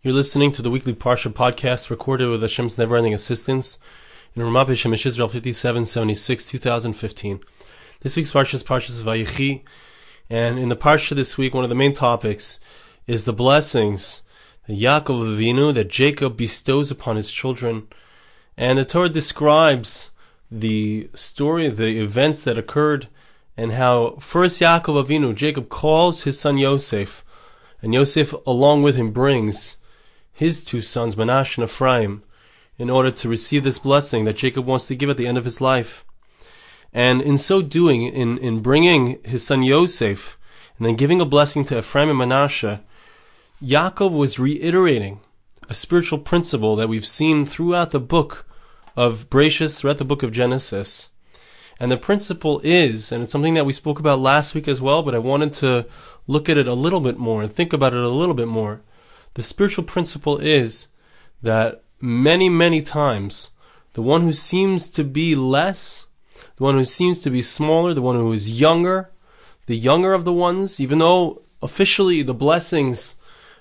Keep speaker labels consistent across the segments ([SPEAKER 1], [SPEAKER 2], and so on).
[SPEAKER 1] You're listening to the weekly Parsha podcast recorded with Hashem's never-ending assistance in Ramat Hashem Israel 5776, 2015. This week's Parsha is Parsha Vayechi, and in the Parsha this week, one of the main topics is the blessings that Yaakov Avinu, that Jacob bestows upon his children. And the Torah describes the story, the events that occurred, and how first Yaakov Avinu, Jacob calls his son Yosef, and Yosef along with him brings his two sons, Manasseh and Ephraim, in order to receive this blessing that Jacob wants to give at the end of his life. And in so doing, in, in bringing his son Yosef and then giving a blessing to Ephraim and Manasseh, Yaakov was reiterating a spiritual principle that we've seen throughout the book of Bracious, throughout the book of Genesis. And the principle is, and it's something that we spoke about last week as well, but I wanted to look at it a little bit more and think about it a little bit more, the spiritual principle is that many, many times the one who seems to be less, the one who seems to be smaller, the one who is younger, the younger of the ones, even though officially the blessings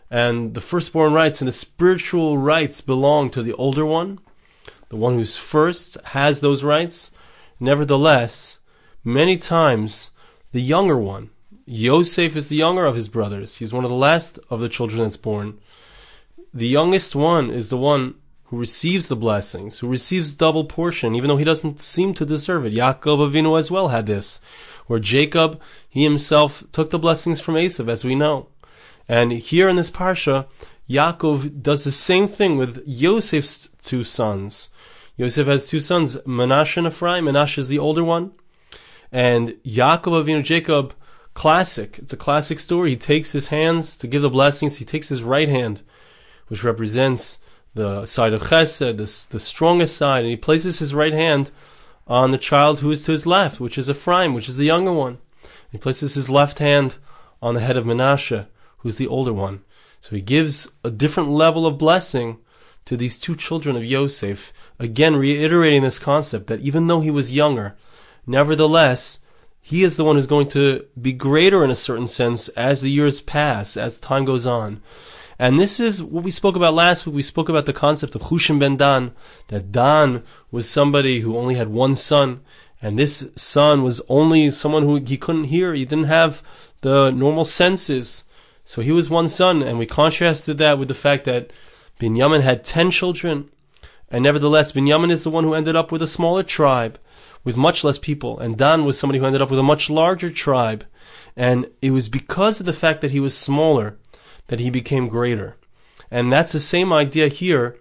[SPEAKER 1] and the firstborn rights and the spiritual rights belong to the older one, the one who's first has those rights. Nevertheless, many times the younger one Yosef is the younger of his brothers. He's one of the last of the children that's born. The youngest one is the one who receives the blessings, who receives double portion, even though he doesn't seem to deserve it. Yaakov Avinu as well had this, where Jacob, he himself took the blessings from Esav, as we know. And here in this parsha, Yaakov does the same thing with Yosef's two sons. Yosef has two sons, Menashe and Ephraim. Menashe is the older one. And Yaakov Avinu, Jacob, classic. It's a classic story. He takes his hands to give the blessings. He takes his right hand, which represents the side of Chesed, the, the strongest side, and he places his right hand on the child who is to his left, which is Ephraim, which is the younger one. He places his left hand on the head of Manasseh, who's the older one. So he gives a different level of blessing to these two children of Yosef, again reiterating this concept that even though he was younger, nevertheless, he is the one who's going to be greater in a certain sense as the years pass, as time goes on. And this is what we spoke about last week. We spoke about the concept of Hushim ben Dan, that Dan was somebody who only had one son, and this son was only someone who he couldn't hear. He didn't have the normal senses. So he was one son, and we contrasted that with the fact that Binyamin had ten children, and nevertheless, Binyamin is the one who ended up with a smaller tribe with much less people. And Dan was somebody who ended up with a much larger tribe. And it was because of the fact that he was smaller that he became greater. And that's the same idea here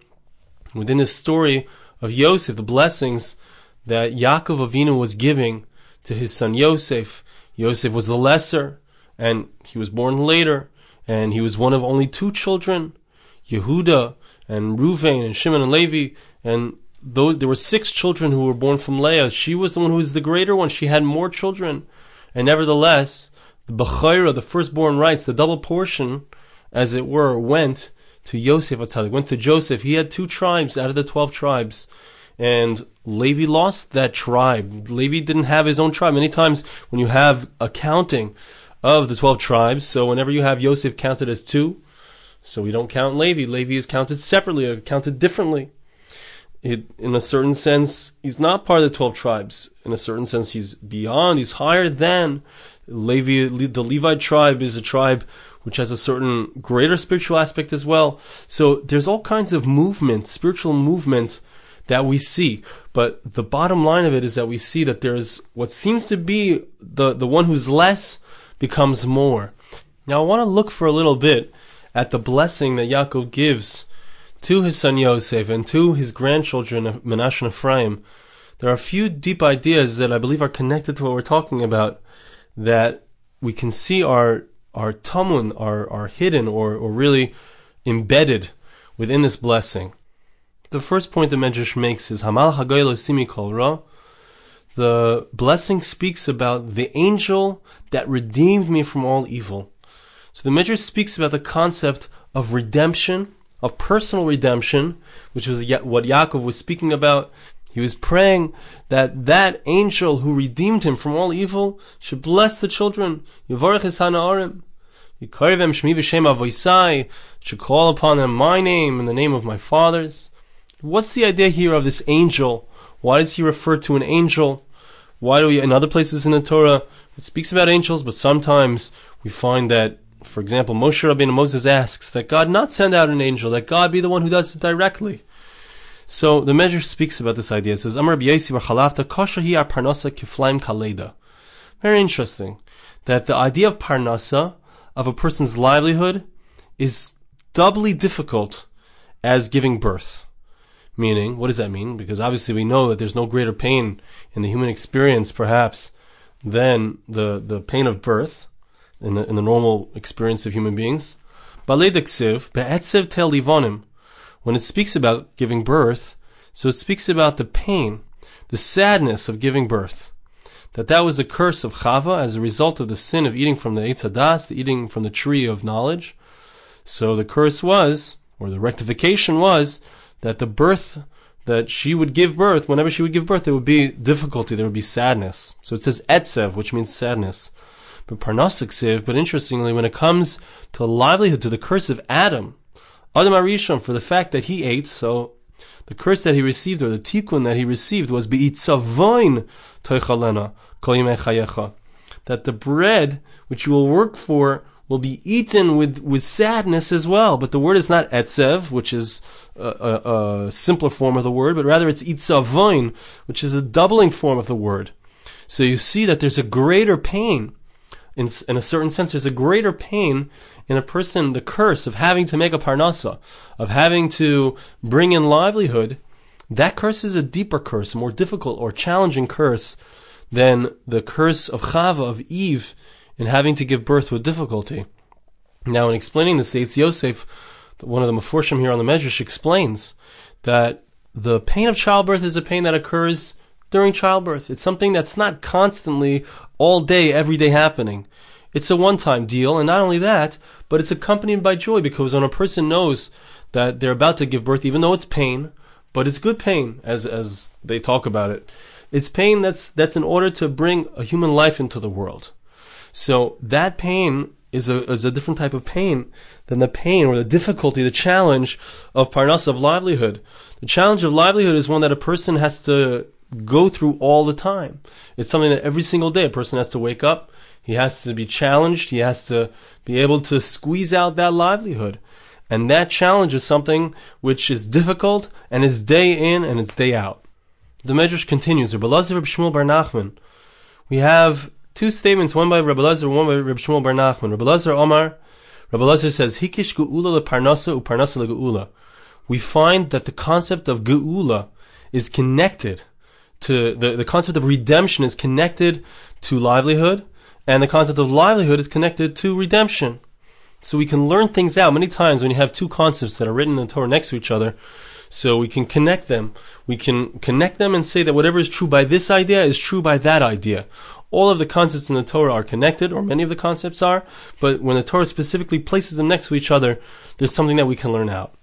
[SPEAKER 1] within the story of Yosef, the blessings that Yaakov Avinu was giving to his son Yosef. Yosef was the lesser, and he was born later, and he was one of only two children, Yehuda and Reuven and Shimon and Levi, and those, there were six children who were born from Leah. She was the one who was the greater one. She had more children. And nevertheless, the Bechaira, the firstborn rights, the double portion, as it were, went to Yosef Atzadik, went to Joseph. He had two tribes out of the 12 tribes. And Levi lost that tribe. Levi didn't have his own tribe. Many times when you have accounting of the 12 tribes, so whenever you have Yosef counted as two, so we don't count Levi. Levi is counted separately or counted differently. It, in a certain sense, he's not part of the 12 tribes. In a certain sense, he's beyond, he's higher than. Levi, the Levite tribe is a tribe which has a certain greater spiritual aspect as well. So there's all kinds of movement, spiritual movement that we see. But the bottom line of it is that we see that there's what seems to be the, the one who's less becomes more. Now I want to look for a little bit at the blessing that Yaakov gives to his son Yosef and to his grandchildren Menashe and Ephraim, there are a few deep ideas that I believe are connected to what we're talking about that we can see are are tamun, are are hidden or or really embedded within this blessing. The first point the Medrash makes is Hamal Hagoylo Kol Ra. The blessing speaks about the angel that redeemed me from all evil. So the Medrash speaks about the concept of redemption of personal redemption, which was what Yaakov was speaking about. He was praying that that angel who redeemed him from all evil should bless the children. Yivarech Yikarivem Should call upon them my name and the name of my fathers. What's the idea here of this angel? Why does he refer to an angel? Why do we, in other places in the Torah, it speaks about angels, but sometimes we find that for example, Moshe Rabbeinu Moses asks that God not send out an angel, that God be the one who does it directly. So the measure speaks about this idea. It says, Parnasa Very interesting. That the idea of Parnasa, of a person's livelihood, is doubly difficult as giving birth. Meaning, what does that mean? Because obviously we know that there's no greater pain in the human experience, perhaps, than the, the pain of birth in the, in the normal experience of human beings. When it speaks about giving birth, so it speaks about the pain, the sadness of giving birth. That that was the curse of Chava as a result of the sin of eating from the Eitz Hadas, the eating from the tree of knowledge. So the curse was, or the rectification was, that the birth that she would give birth, whenever she would give birth, there would be difficulty, there would be sadness. So it says etzev, which means sadness but Parnasik Siv. But interestingly, when it comes to livelihood, to the curse of Adam, Adam Arishon, for the fact that he ate, so the curse that he received or the tikkun that he received was beitzavoin toichalena kol that the bread which you will work for will be eaten with, with sadness as well. But the word is not etzev, which is a, a, a simpler form of the word, but rather it's itzavoin, which is a doubling form of the word. So you see that there's a greater pain in, in a certain sense, there's a greater pain in a person, the curse of having to make a parnasa, of having to bring in livelihood. That curse is a deeper curse, a more difficult or challenging curse than the curse of Chava, of Eve, in having to give birth with difficulty. Now, in explaining this, the Yosef, one of the Meforshim here on the Medrash, explains that the pain of childbirth is a pain that occurs during childbirth. It's something that's not constantly all day, every day happening. It's a one time deal, and not only that, but it's accompanied by joy because when a person knows that they're about to give birth, even though it's pain, but it's good pain as, as they talk about it, it's pain that's, that's in order to bring a human life into the world. So that pain is a, is a different type of pain than the pain or the difficulty, the challenge of parnas, of livelihood. The challenge of livelihood is one that a person has to go through all the time. It's something that every single day a person has to wake up, he has to be challenged, he has to be able to squeeze out that livelihood. And that challenge is something which is difficult and is day in and it's day out. The Medrash continues, Rabbi Rabbi Shmuel Bar Nachman. We have two statements, one by Rabbi Lazar, one by Rabbi Shmuel Bar Nachman. Rabbi Omar, Rabbi says, Hikish geula leparnasa uparnasa legeula. We find that the concept of geula is connected to the, the concept of redemption is connected to livelihood, and the concept of livelihood is connected to redemption. So we can learn things out. Many times when you have two concepts that are written in the Torah next to each other, so we can connect them. We can connect them and say that whatever is true by this idea is true by that idea. All of the concepts in the Torah are connected, or many of the concepts are, but when the Torah specifically places them next to each other, there's something that we can learn out.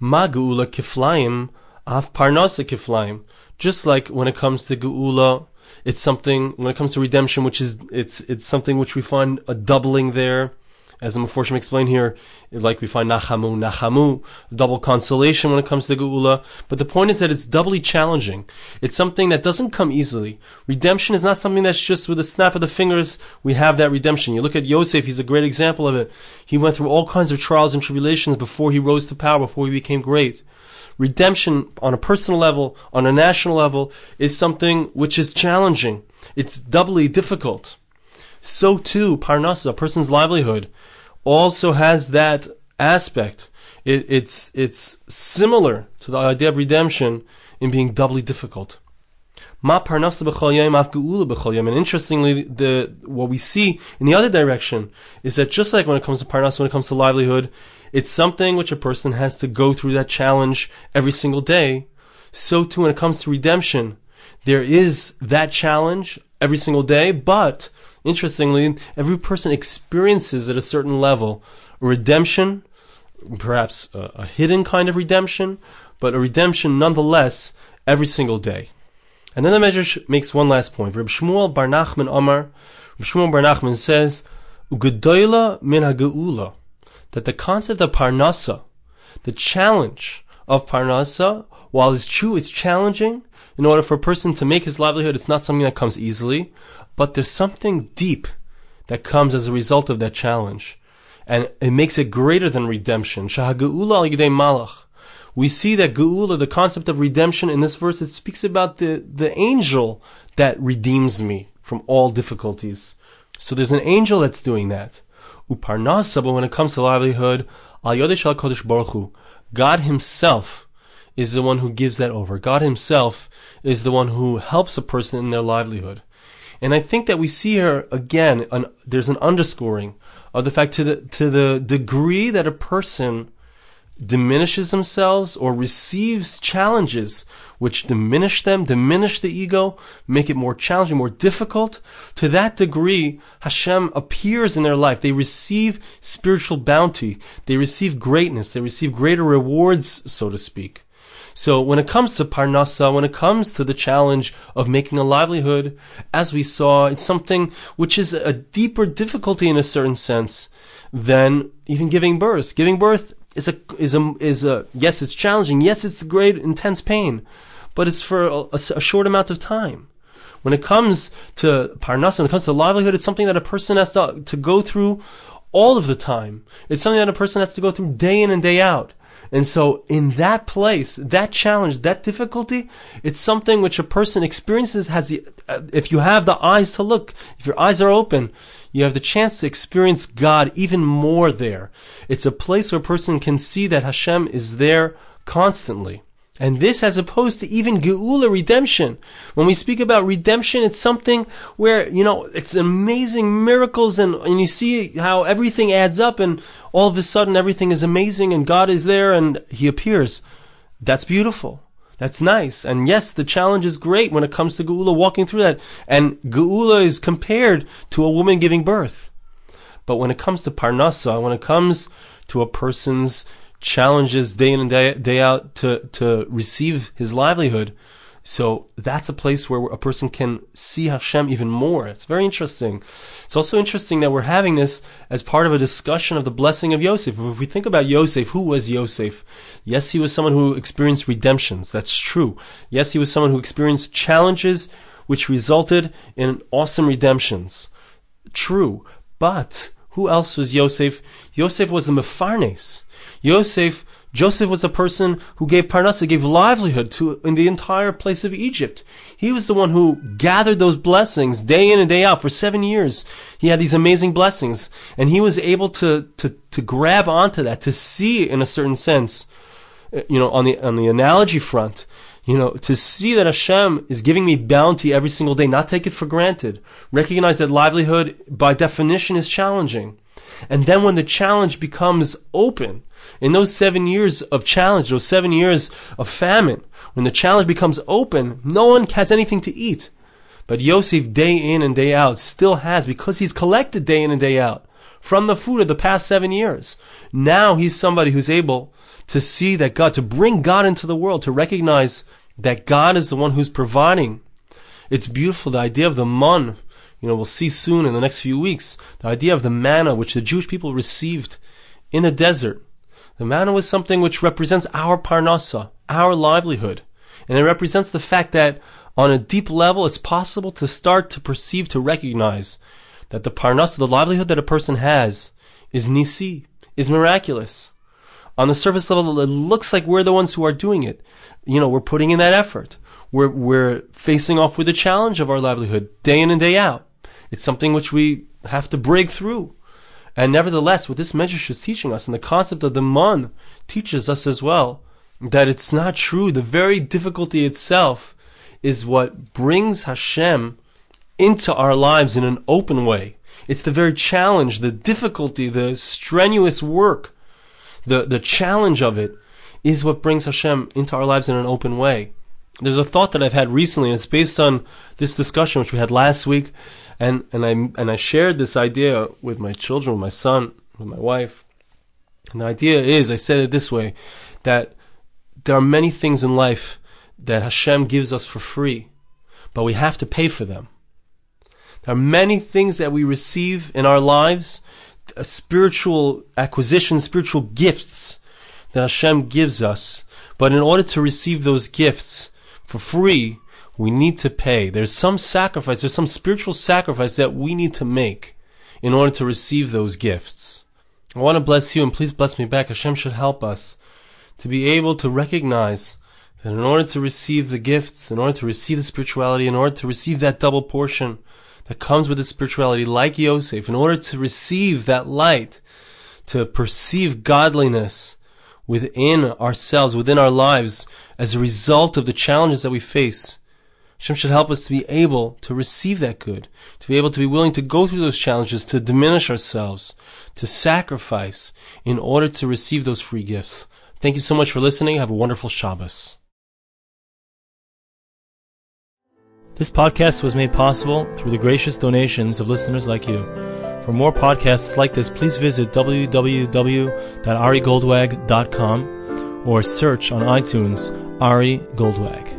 [SPEAKER 1] Magu'ula kiflayim af parnasa kiflaim. Just like when it comes to geula, it's something when it comes to redemption, which is it's it's something which we find a doubling there. As the Mephoshim explain here, like we find Nachamu, Nachamu, double consolation when it comes to the Geula. But the point is that it's doubly challenging. It's something that doesn't come easily. Redemption is not something that's just with a snap of the fingers, we have that redemption. You look at Yosef, he's a great example of it. He went through all kinds of trials and tribulations before he rose to power, before he became great redemption on a personal level, on a national level, is something which is challenging. It's doubly difficult. So too, parnasa, a person's livelihood, also has that aspect. It, it's it's similar to the idea of redemption in being doubly difficult. Ma parnasa b'chol And interestingly, the what we see in the other direction is that just like when it comes to parnasa, when it comes to livelihood, it's something which a person has to go through that challenge every single day. So too when it comes to redemption, there is that challenge every single day, but interestingly, every person experiences at a certain level redemption, perhaps a, a hidden kind of redemption, but a redemption nonetheless every single day. And then the measure makes one last point. Reb Shmuel Bar Nachman Omar, Reb Shmuel Bar Nachman says, "Ugedoyla min ha-geula." that the concept of Parnasa, the challenge of Parnasa, while it's true, it's challenging, in order for a person to make his livelihood, it's not something that comes easily, but there's something deep that comes as a result of that challenge. And it makes it greater than redemption. malach. We see that Geula, the concept of redemption in this verse, it speaks about the, the angel that redeems me from all difficulties. So there's an angel that's doing that. Uparnasa, but when it comes to livelihood, Al Yodesh Al Kodesh Baruch Hu, God Himself is the one who gives that over. God Himself is the one who helps a person in their livelihood. And I think that we see here again, an, there's an underscoring of the fact to the, to the degree that a person diminishes themselves or receives challenges which diminish them, diminish the ego, make it more challenging, more difficult. To that degree, Hashem appears in their life. They receive spiritual bounty. They receive greatness. They receive greater rewards, so to speak. So when it comes to parnasa, when it comes to the challenge of making a livelihood, as we saw, it's something which is a deeper difficulty in a certain sense than even giving birth. Giving birth is a is a is a yes, it's challenging. Yes, it's great intense pain, but it's for a, a short amount of time. When it comes to parnasa, when it comes to livelihood, it's something that a person has to, to go through all of the time. It's something that a person has to go through day in and day out. And so, in that place, that challenge, that difficulty, it's something which a person experiences. Has the, uh, if you have the eyes to look, if your eyes are open, you have the chance to experience God even more there. It's a place where a person can see that Hashem is there constantly. And this as opposed to even Geula redemption. When we speak about redemption, it's something where, you know, it's amazing miracles and, and you see how everything adds up and all of a sudden everything is amazing and God is there and He appears. That's beautiful. That's nice. And yes, the challenge is great when it comes to Geula walking through that. And Geula is compared to a woman giving birth. But when it comes to parnasa, when it comes to a person's challenges day in and day, day out to, to receive his livelihood. So that's a place where a person can see Hashem even more. It's very interesting. It's also interesting that we're having this as part of a discussion of the blessing of Yosef. If we think about Yosef, who was Yosef? Yes, he was someone who experienced redemptions. That's true. Yes, he was someone who experienced challenges which resulted in awesome redemptions. True. But who else was Yosef? Yosef was the Mefarnes. Yosef, Joseph was the person who gave parnasa, gave livelihood to in the entire place of Egypt. He was the one who gathered those blessings day in and day out for seven years. He had these amazing blessings, and he was able to to to grab onto that, to see in a certain sense, uh, you know, on the on the analogy front, you know, to see that Hashem is giving me bounty every single day, not take it for granted. Recognize that livelihood, by definition, is challenging. And then when the challenge becomes open, in those seven years of challenge, those seven years of famine, when the challenge becomes open, no one has anything to eat. But Yosef, day in and day out, still has because he's collected day in and day out from the food of the past seven years. Now he's somebody who's able to see that God, to bring God into the world, to recognize that God is the one who's providing. It's beautiful, the idea of the mun, you know, we'll see soon in the next few weeks, the idea of the manna which the Jewish people received in the desert. The manna was something which represents our parnasa, our livelihood. And it represents the fact that on a deep level, it's possible to start to perceive, to recognize that the parnasa, the livelihood that a person has, is nisi, is miraculous. On the surface level, it looks like we're the ones who are doing it. You know, we're putting in that effort. We're, we're facing off with the challenge of our livelihood day in and day out. It's something which we have to break through. And nevertheless, what this medrash is teaching us, and the concept of the man teaches us as well, that it's not true. The very difficulty itself is what brings Hashem into our lives in an open way. It's the very challenge, the difficulty, the strenuous work, the, the challenge of it is what brings Hashem into our lives in an open way there's a thought that I've had recently, and it's based on this discussion which we had last week, and and I and I shared this idea with my children, with my son, with my wife. And the idea is, I said it this way, that there are many things in life that Hashem gives us for free, but we have to pay for them. There are many things that we receive in our lives, spiritual acquisitions, spiritual gifts that Hashem gives us. But in order to receive those gifts, for free, we need to pay. There's some sacrifice, there's some spiritual sacrifice that we need to make in order to receive those gifts. I want to bless you and please bless me back. Hashem should help us to be able to recognize that in order to receive the gifts, in order to receive the spirituality, in order to receive that double portion that comes with the spirituality, like Yosef, in order to receive that light, to perceive godliness, within ourselves, within our lives, as a result of the challenges that we face. Hashem should help us to be able to receive that good, to be able to be willing to go through those challenges, to diminish ourselves, to sacrifice in order to receive those free gifts. Thank you so much for listening. Have a wonderful Shabbos. This podcast was made possible through the gracious donations of listeners like you. For more podcasts like this, please visit www.arigoldwag.com or search on iTunes Ari Goldwag.